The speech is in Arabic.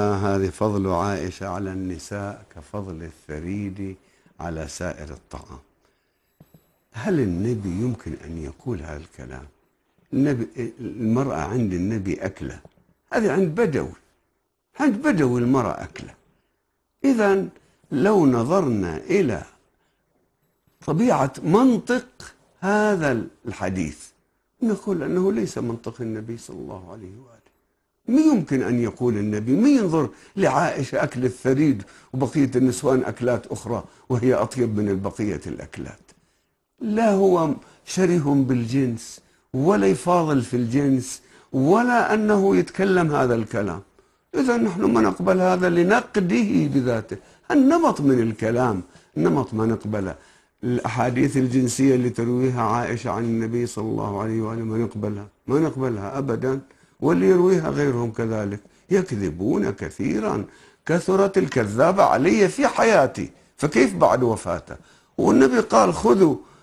هذه فضل عائشة على النساء كفضل الثريد على سائر الطعام هل النبي يمكن أن يقول هذا الكلام النبي المرأة عند النبي أكلة هذه عند بدوي عند بدوي المرأة أكلة إذا لو نظرنا إلى طبيعة منطق هذا الحديث نقول أنه ليس منطق النبي صلى الله عليه وآله ما يمكن أن يقول النبي ما ينظر لعائشة أكل الثريد وبقية النسوان أكلات أخرى وهي أطيب من بقية الأكلات لا هو شره بالجنس ولا يفاضل في الجنس ولا أنه يتكلم هذا الكلام إذا نحن ما نقبل هذا لنقده بذاته النمط من الكلام نمط ما نقبله الأحاديث الجنسية اللي ترويها عائشة عن النبي صلى الله عليه وآله ما نقبلها ما نقبلها أبداً واللي يرويها غيرهم كذلك يكذبون كثيرا كثرت الكذابة علي في حياتي فكيف بعد وفاته والنبي قال خذوا